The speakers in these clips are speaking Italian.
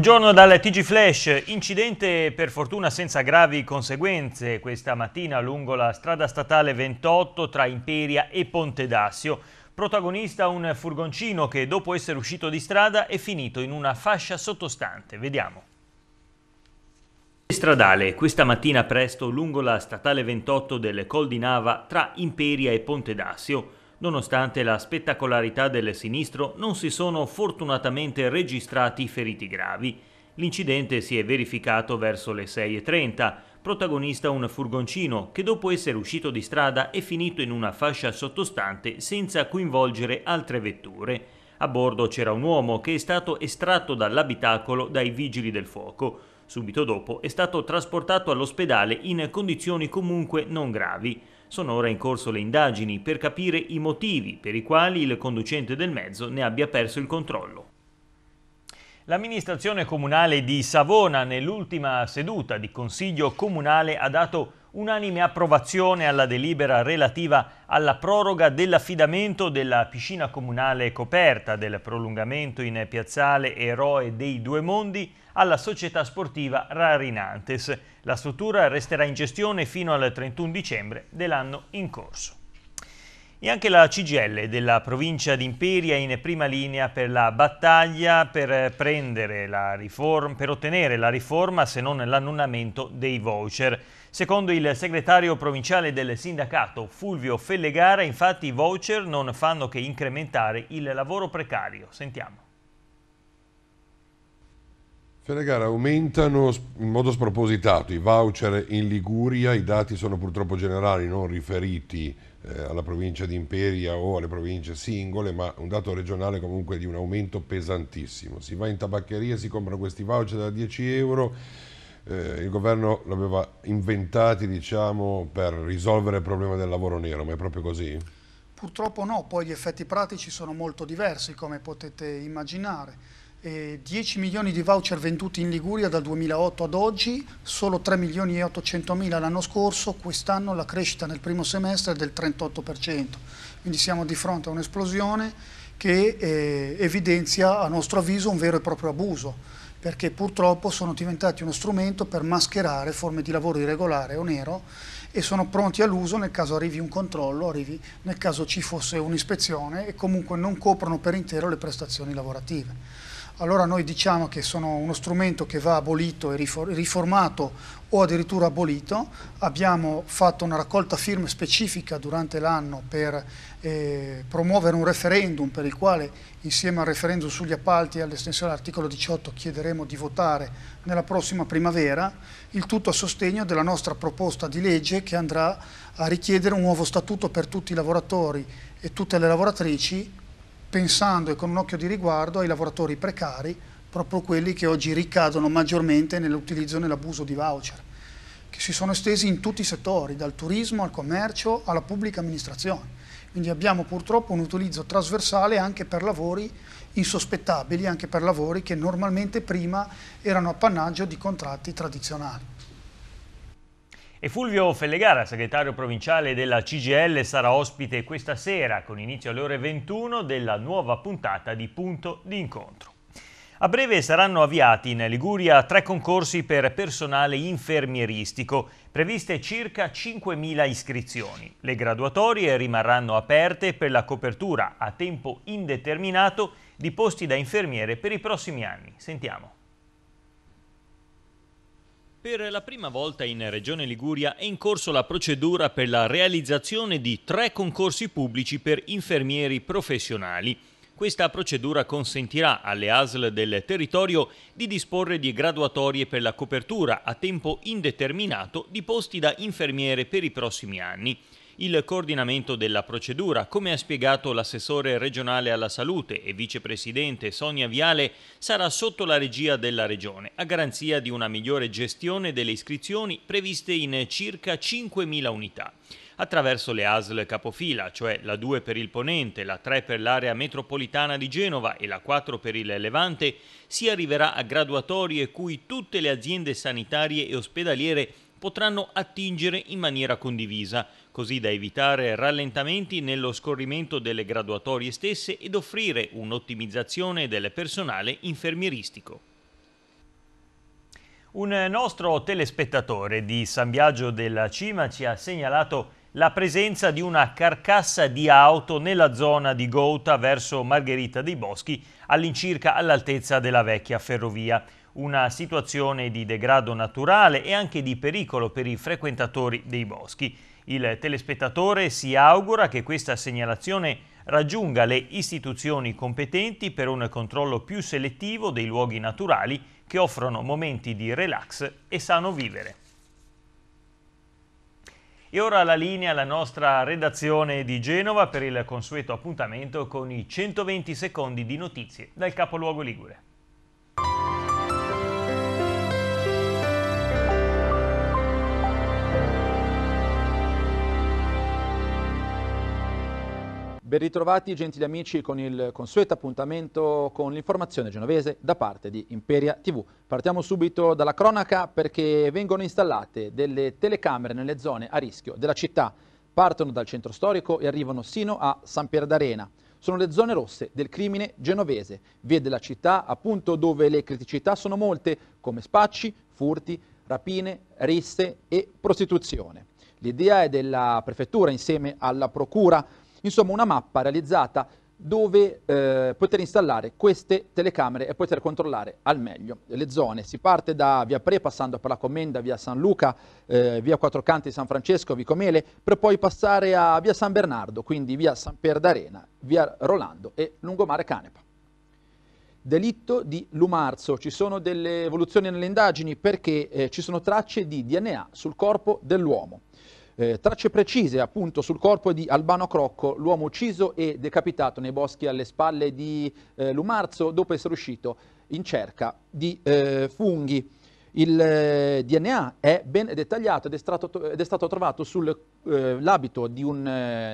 Buongiorno dal TG Flash, incidente per fortuna senza gravi conseguenze questa mattina lungo la strada statale 28 tra Imperia e Ponte d'Assio. Protagonista un furgoncino che dopo essere uscito di strada è finito in una fascia sottostante. Vediamo. Stradale, questa mattina presto lungo la statale 28 del Col di Nava tra Imperia e Ponte d'Assio. Nonostante la spettacolarità del sinistro, non si sono fortunatamente registrati feriti gravi. L'incidente si è verificato verso le 6.30, protagonista un furgoncino che dopo essere uscito di strada è finito in una fascia sottostante senza coinvolgere altre vetture. A bordo c'era un uomo che è stato estratto dall'abitacolo dai vigili del fuoco. Subito dopo è stato trasportato all'ospedale in condizioni comunque non gravi. Sono ora in corso le indagini per capire i motivi per i quali il conducente del mezzo ne abbia perso il controllo. L'amministrazione comunale di Savona nell'ultima seduta di Consiglio Comunale ha dato unanime approvazione alla delibera relativa alla proroga dell'affidamento della piscina comunale coperta del prolungamento in piazzale Eroe dei Due Mondi alla società sportiva Rarinantes. La struttura resterà in gestione fino al 31 dicembre dell'anno in corso. E anche la CGL della provincia di Imperia è in prima linea per la battaglia per, riforma, per ottenere la riforma se non l'annullamento dei voucher. Secondo il segretario provinciale del sindacato Fulvio Fellegara infatti i voucher non fanno che incrementare il lavoro precario. Sentiamo. Ferregara, aumentano in modo spropositato i voucher in Liguria, i dati sono purtroppo generali, non riferiti eh, alla provincia di Imperia o alle province singole, ma un dato regionale comunque di un aumento pesantissimo. Si va in tabaccheria, si comprano questi voucher da 10 euro, eh, il governo l'aveva inventati diciamo, per risolvere il problema del lavoro nero, ma è proprio così? Purtroppo no, poi gli effetti pratici sono molto diversi come potete immaginare eh, 10 milioni di voucher venduti in Liguria dal 2008 ad oggi, solo 3 milioni e 800 mila l'anno scorso, quest'anno la crescita nel primo semestre è del 38%, quindi siamo di fronte a un'esplosione che eh, evidenzia a nostro avviso un vero e proprio abuso, perché purtroppo sono diventati uno strumento per mascherare forme di lavoro irregolare o nero e sono pronti all'uso nel caso arrivi un controllo, arrivi nel caso ci fosse un'ispezione e comunque non coprono per intero le prestazioni lavorative allora noi diciamo che sono uno strumento che va abolito e riformato o addirittura abolito. Abbiamo fatto una raccolta firme specifica durante l'anno per eh, promuovere un referendum per il quale insieme al referendum sugli appalti e all'estensione dell'articolo 18 chiederemo di votare nella prossima primavera, il tutto a sostegno della nostra proposta di legge che andrà a richiedere un nuovo statuto per tutti i lavoratori e tutte le lavoratrici pensando e con un occhio di riguardo ai lavoratori precari, proprio quelli che oggi ricadono maggiormente nell'utilizzo e nell'abuso di voucher, che si sono estesi in tutti i settori, dal turismo al commercio alla pubblica amministrazione. Quindi abbiamo purtroppo un utilizzo trasversale anche per lavori insospettabili, anche per lavori che normalmente prima erano appannaggio di contratti tradizionali. E Fulvio Fellegara, segretario provinciale della CGL, sarà ospite questa sera con inizio alle ore 21 della nuova puntata di Punto di Incontro. A breve saranno avviati in Liguria tre concorsi per personale infermieristico, previste circa 5.000 iscrizioni. Le graduatorie rimarranno aperte per la copertura a tempo indeterminato di posti da infermiere per i prossimi anni. Sentiamo. Per la prima volta in Regione Liguria è in corso la procedura per la realizzazione di tre concorsi pubblici per infermieri professionali. Questa procedura consentirà alle ASL del territorio di disporre di graduatorie per la copertura a tempo indeterminato di posti da infermiere per i prossimi anni il coordinamento della procedura. Come ha spiegato l'assessore regionale alla salute e vicepresidente Sonia Viale, sarà sotto la regia della Regione, a garanzia di una migliore gestione delle iscrizioni previste in circa 5.000 unità attraverso le ASL capofila, cioè la 2 per il Ponente, la 3 per l'area metropolitana di Genova e la 4 per il Levante, si arriverà a graduatorie cui tutte le aziende sanitarie e ospedaliere potranno attingere in maniera condivisa, così da evitare rallentamenti nello scorrimento delle graduatorie stesse ed offrire un'ottimizzazione del personale infermieristico. Un nostro telespettatore di San Biagio della Cima ci ha segnalato la presenza di una carcassa di auto nella zona di Gouta verso Margherita dei Boschi all'incirca all'altezza della vecchia ferrovia una situazione di degrado naturale e anche di pericolo per i frequentatori dei boschi. Il telespettatore si augura che questa segnalazione raggiunga le istituzioni competenti per un controllo più selettivo dei luoghi naturali che offrono momenti di relax e sano vivere. E ora la linea alla nostra redazione di Genova per il consueto appuntamento con i 120 secondi di notizie dal capoluogo Ligure. Ben ritrovati gentili amici con il consueto appuntamento con l'informazione genovese da parte di Imperia TV. Partiamo subito dalla cronaca perché vengono installate delle telecamere nelle zone a rischio della città. Partono dal centro storico e arrivano sino a San Pier d'Arena. Sono le zone rosse del crimine genovese, vie della città appunto dove le criticità sono molte come spacci, furti, rapine, risse e prostituzione. L'idea è della prefettura insieme alla procura Insomma una mappa realizzata dove eh, poter installare queste telecamere e poter controllare al meglio le zone. Si parte da via Pre passando per la Commenda, via San Luca, eh, via Quattro Canti, San Francesco, Vicomele, per poi passare a via San Bernardo, quindi via San Perdarena, via Rolando e Lungomare Canepa. Delitto di Lumarzo, ci sono delle evoluzioni nelle indagini perché eh, ci sono tracce di DNA sul corpo dell'uomo. Eh, tracce precise appunto sul corpo di Albano Crocco, l'uomo ucciso e decapitato nei boschi alle spalle di eh, Lumarzo dopo essere uscito in cerca di eh, funghi. Il eh, DNA è ben dettagliato ed è, strato, ed è stato trovato sull'abito eh,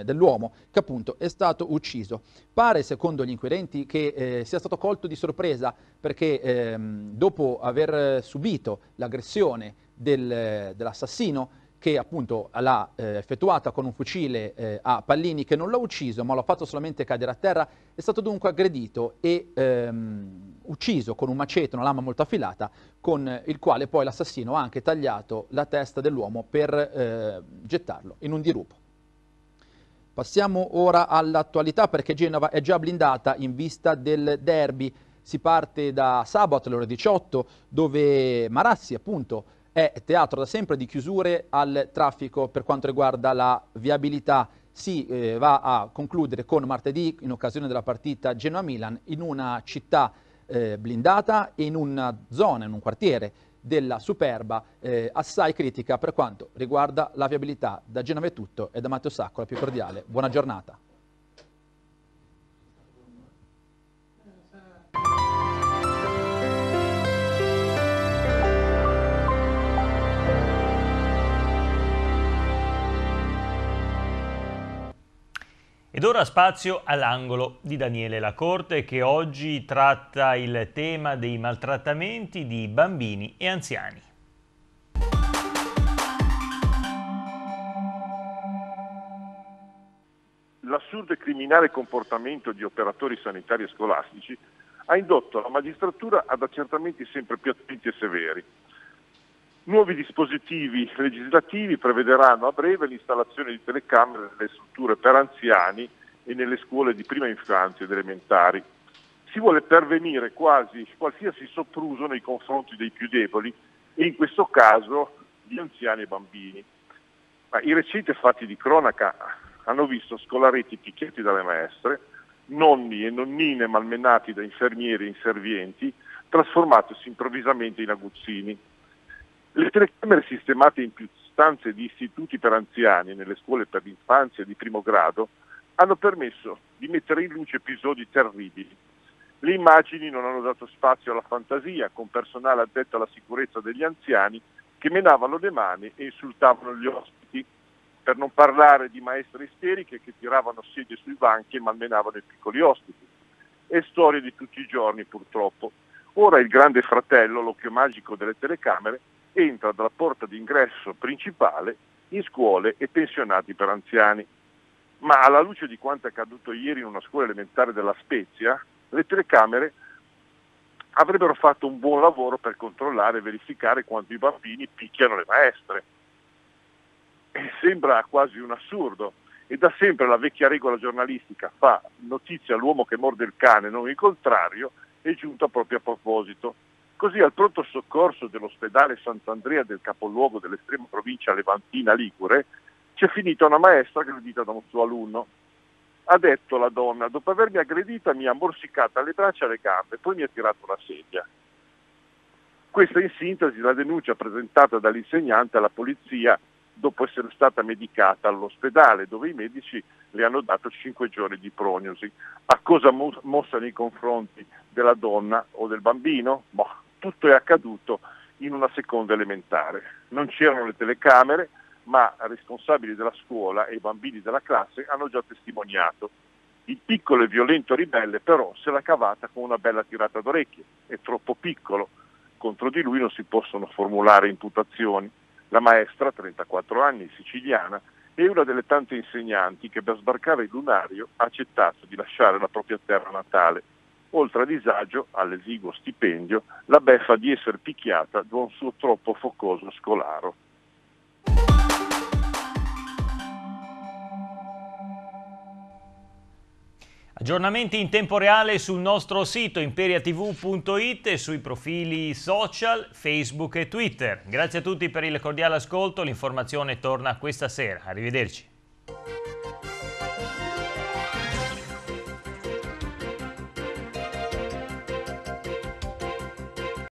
eh, dell'uomo che appunto è stato ucciso. Pare, secondo gli inquirenti, che eh, sia stato colto di sorpresa perché ehm, dopo aver eh, subito l'aggressione del, dell'assassino che appunto l'ha eh, effettuata con un fucile eh, a Pallini che non l'ha ucciso ma l'ha fatto solamente cadere a terra, è stato dunque aggredito e ehm, ucciso con un maceto, una lama molto affilata, con il quale poi l'assassino ha anche tagliato la testa dell'uomo per eh, gettarlo in un dirupo. Passiamo ora all'attualità perché Genova è già blindata in vista del derby. Si parte da sabato alle ore 18 dove Marassi appunto è teatro da sempre di chiusure al traffico per quanto riguarda la viabilità. Si eh, va a concludere con martedì, in occasione della partita Genoa-Milan, in una città eh, blindata e in una zona, in un quartiere della Superba eh, assai critica per quanto riguarda la viabilità. Da Genova è tutto e da Matteo Sacco la più cordiale. Buona giornata. Ed ora spazio all'angolo di Daniele Lacorte che oggi tratta il tema dei maltrattamenti di bambini e anziani. L'assurdo e criminale comportamento di operatori sanitari e scolastici ha indotto la magistratura ad accertamenti sempre più attenti e severi, Nuovi dispositivi legislativi prevederanno a breve l'installazione di telecamere nelle strutture per anziani e nelle scuole di prima infanzia ed elementari. Si vuole pervenire quasi qualsiasi sopruso nei confronti dei più deboli e in questo caso di anziani e bambini. Ma I recenti fatti di cronaca hanno visto scolaretti picchiati dalle maestre, nonni e nonnine malmenati da infermieri e inservienti, trasformatosi improvvisamente in aguzzini. Le telecamere sistemate in più stanze di istituti per anziani nelle scuole per l'infanzia di primo grado hanno permesso di mettere in luce episodi terribili. Le immagini non hanno dato spazio alla fantasia, con personale addetto alla sicurezza degli anziani che menavano le mani e insultavano gli ospiti, per non parlare di maestre isteriche che tiravano sedie sui banchi e malmenavano i piccoli ospiti. È storia di tutti i giorni purtroppo. Ora il grande fratello, l'occhio magico delle telecamere, entra dalla porta d'ingresso principale in scuole e pensionati per anziani. Ma alla luce di quanto è accaduto ieri in una scuola elementare della Spezia, le telecamere avrebbero fatto un buon lavoro per controllare e verificare quando i bambini picchiano le maestre. E sembra quasi un assurdo. E da sempre la vecchia regola giornalistica fa notizia all'uomo che morde il cane, non il contrario, è giunta proprio a proposito. Così al pronto soccorso dell'ospedale Sant'Andrea del capoluogo dell'estrema provincia levantina Ligure c'è finita una maestra aggredita da un suo alunno. Ha detto la donna, dopo avermi aggredita mi ha morsicata le braccia e le gambe, poi mi ha tirato una sedia. Questa è in sintesi la denuncia presentata dall'insegnante alla polizia dopo essere stata medicata all'ospedale dove i medici le hanno dato 5 giorni di prognosi. A cosa mossa nei confronti della donna o del bambino? Boh, tutto è accaduto in una seconda elementare. Non c'erano le telecamere, ma responsabili della scuola e i bambini della classe hanno già testimoniato. Il piccolo e violento ribelle però se l'ha cavata con una bella tirata d'orecchie, è troppo piccolo, contro di lui non si possono formulare imputazioni. La maestra, 34 anni, siciliana, è una delle tante insegnanti che per sbarcare il lunario ha accettato di lasciare la propria terra natale oltre a disagio, all'esiguo stipendio, la beffa di essere picchiata da un suo troppo focoso scolaro. Aggiornamenti in tempo reale sul nostro sito imperiatv.it e sui profili social Facebook e Twitter. Grazie a tutti per il cordiale ascolto, l'informazione torna questa sera. Arrivederci.